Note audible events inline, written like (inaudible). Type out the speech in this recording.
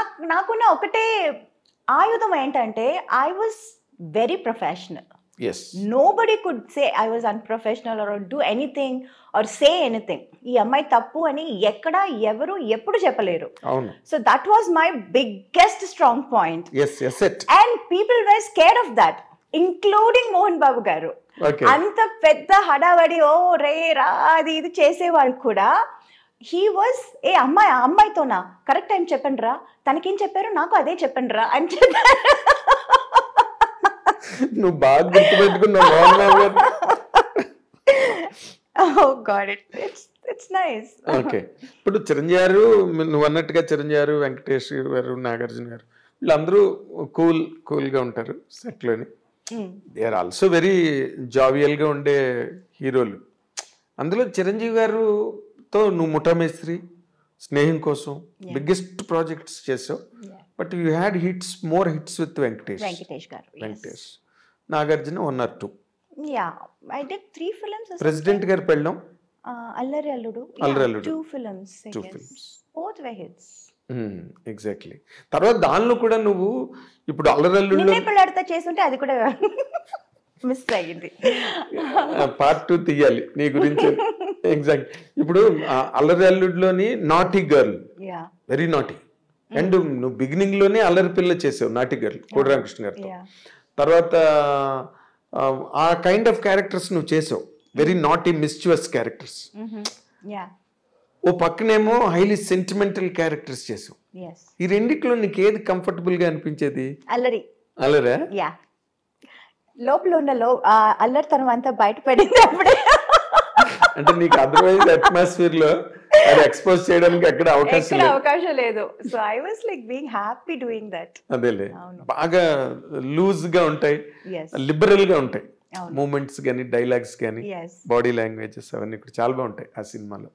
నాకు నాకున్న ఒకటే ఆయుధం ఏంటంటే I was very professional as nobody could say I was unprofessional or do anything or say anything ఈ అమ్మాయి తప్పు అని ఎక్కడ ఎవరు ఎప్పుడు చెప్పలేరు so that was my biggest strong point and people were scare of that including Mohan Babu గారు అంత పెద్ద హడావడి ఓ రే రా అది ఇది చేసేవాళ్ళు కూడా హీ వాజ్ ఏ అమ్మాయి ఆ అమ్మాయితోనా కరెక్ట్ టైం చెప్పండి రా తనకేం చెప్పారు నాకు అదే చెప్పండి రా అని చెప్పారు నువ్వు బాగా నైస్ ఓకే oh, ఇప్పుడు చిరంజీవి గారు నువ్వు అన్నట్టుగా చిరంజీవి గారు వెంకటేష్ గారు నాగార్జున గారు వీళ్ళందరూ కూల్ కూల్గా ఉంటారు సెట్లోని దే ఆర్ ఆల్సో వెరీ గా ఉండే హీరోలు అందులో చిరంజీవి గారు తో నువ్వు ముఠామేస్త్రి స్నేహం కోసం బిగ్గెస్ట్ ప్రాజెక్ట్స్ చేసావు but you had hits more hits with Venkatesh Venkatesh Nagarjuna one or two yeah I did three films President Gari Pellam Allari Alludu Allari Alludu two films two films both way hits exactly తర్వాత దానిలో కూడా నువ్వు ఇప్పుడు అల్లరల్లు పిల్లాడితో చేస్తుంటే అది కూడా మిస్ (laughs) అయ్యింది పార్ట్ టూ తీయాలి నీ గురించి (laughs) ఎగ్జాక్ట్ ఇప్పుడు అల్లరి అల్లుడిలోని naughty girl very naughty and నువ్వు బిగినింగ్ లోనే అల్లరి పిల్ల చేసావు నాటి గర్ల్ కోటిరామకృష్ణ గారితో తర్వాత ఆ కైండ్ ఆఫ్ క్యారెక్టర్స్ నువ్వు చేసావు వెరీ నాటి మిస్చువస్ క్యారెక్టర్స్ ఓ పక్కనేమో హైలీ సెంటిమెంటల్ క్యారెక్టర్స్ చేసావు ఈ రెండిట్లో నీకు ఏది కంఫర్టబుల్ గా అనిపించేది అల్లరి అల్లరా లోపల ఉన్న లో అల్లరి అంతా బయటపడింది అప్పుడే అంటే నీకు అదర్వైజ్ అట్మాస్ఫియర్ లో అది ఎక్స్పోజ్ చేయడానికి ఎక్కడ అవకాశం లేదు అవకాశం లేదు so I was like being happy doing that అదేలే బాగా లూజ్ గా ఉంటాయి లిబరల్ గా ఉంటాయి మూమెంట్స్ కానీ డైలాగ్స్ కానీ బాడీ లాంగ్వేజెస్ అవన్నీ ఇక్కడ చాలా బాగుంటాయి ఆ సినిమాలో